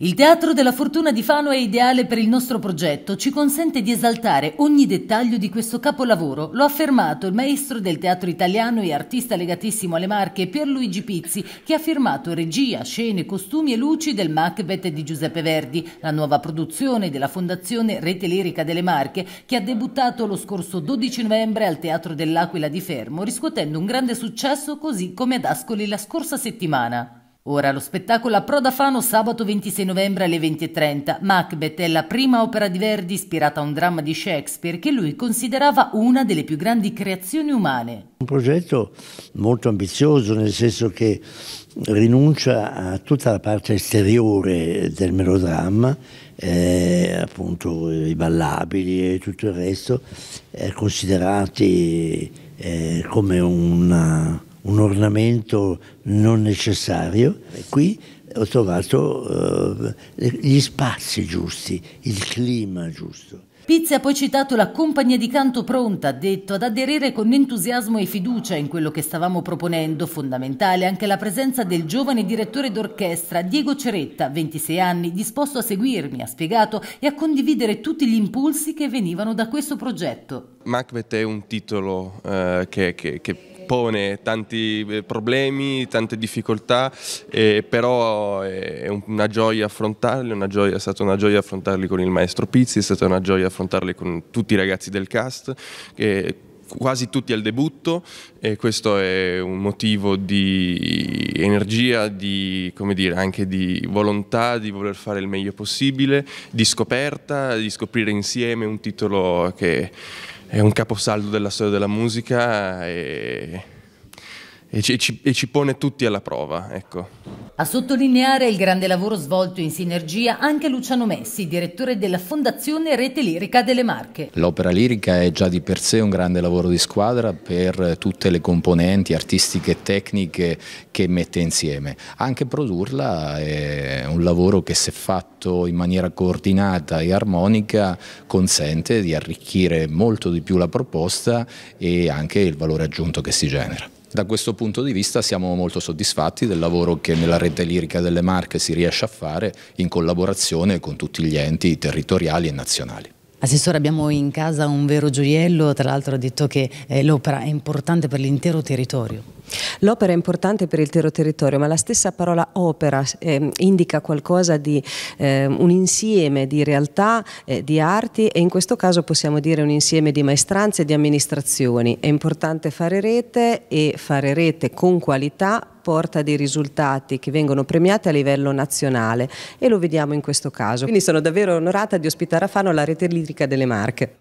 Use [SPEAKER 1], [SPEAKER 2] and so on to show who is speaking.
[SPEAKER 1] Il Teatro della Fortuna di Fano è ideale per il nostro progetto, ci consente di esaltare ogni dettaglio di questo capolavoro, lo ha affermato il maestro del teatro italiano e artista legatissimo alle Marche Pierluigi Pizzi, che ha firmato regia, scene, costumi e luci del Macbeth di Giuseppe Verdi, la nuova produzione della Fondazione Rete Lirica delle Marche, che ha debuttato lo scorso 12 novembre al Teatro dell'Aquila di Fermo, riscuotendo un grande successo così come ad Ascoli la scorsa settimana. Ora lo spettacolo a Prodafano sabato 26 novembre alle 20.30. Macbeth è la prima opera di Verdi ispirata a un dramma di Shakespeare che lui considerava una delle più grandi creazioni umane.
[SPEAKER 2] Un progetto molto ambizioso nel senso che rinuncia a tutta la parte esteriore del melodramma, eh, appunto i ballabili e tutto il resto, eh, considerati eh, come una un ornamento non necessario. E qui ho trovato eh, gli spazi giusti, il clima giusto.
[SPEAKER 1] Pizzi ha poi citato la compagnia di canto pronta, detto ad aderire con entusiasmo e fiducia in quello che stavamo proponendo, fondamentale anche la presenza del giovane direttore d'orchestra Diego Ceretta, 26 anni, disposto a seguirmi, ha spiegato, e a condividere tutti gli impulsi che venivano da questo progetto.
[SPEAKER 3] Macbeth è un titolo eh, che, che, che pone tanti eh, problemi, tante difficoltà, eh, però è una gioia affrontarli, una gioia, è stata una gioia affrontarli con il maestro Pizzi, è stata una gioia affrontarli con tutti i ragazzi del cast. Eh, quasi tutti al debutto e questo è un motivo di energia, di, dire, anche di volontà di voler fare il meglio possibile, di scoperta, di scoprire insieme un titolo che è un caposaldo della storia della musica e e ci, ci, e ci, pone tutti alla prova. Ecco.
[SPEAKER 1] A sottolineare il grande lavoro svolto in sinergia anche Luciano Messi, direttore della Fondazione Rete Lirica delle Marche.
[SPEAKER 4] L'opera lirica è già di per sé un grande lavoro di squadra per tutte le componenti artistiche e tecniche che mette insieme. Anche produrla è un lavoro che se fatto in maniera coordinata e armonica consente di arricchire molto di più la proposta e anche il valore aggiunto che si genera. Da questo punto di vista siamo molto soddisfatti del lavoro che nella rete lirica delle Marche si riesce a fare in collaborazione con tutti gli enti territoriali e nazionali.
[SPEAKER 1] Assessore, abbiamo in casa un vero gioiello, tra l'altro ha detto che eh, l'opera è importante per l'intero territorio. L'opera è importante per intero territorio, ma la stessa parola opera eh, indica qualcosa di eh, un insieme di realtà, eh, di arti e in questo caso possiamo dire un insieme di maestranze e di amministrazioni. È importante fare rete e fare rete con qualità porta dei risultati che vengono premiati a livello nazionale e lo vediamo in questo caso. Quindi sono davvero onorata di ospitare a Fano la rete lirica delle Marche.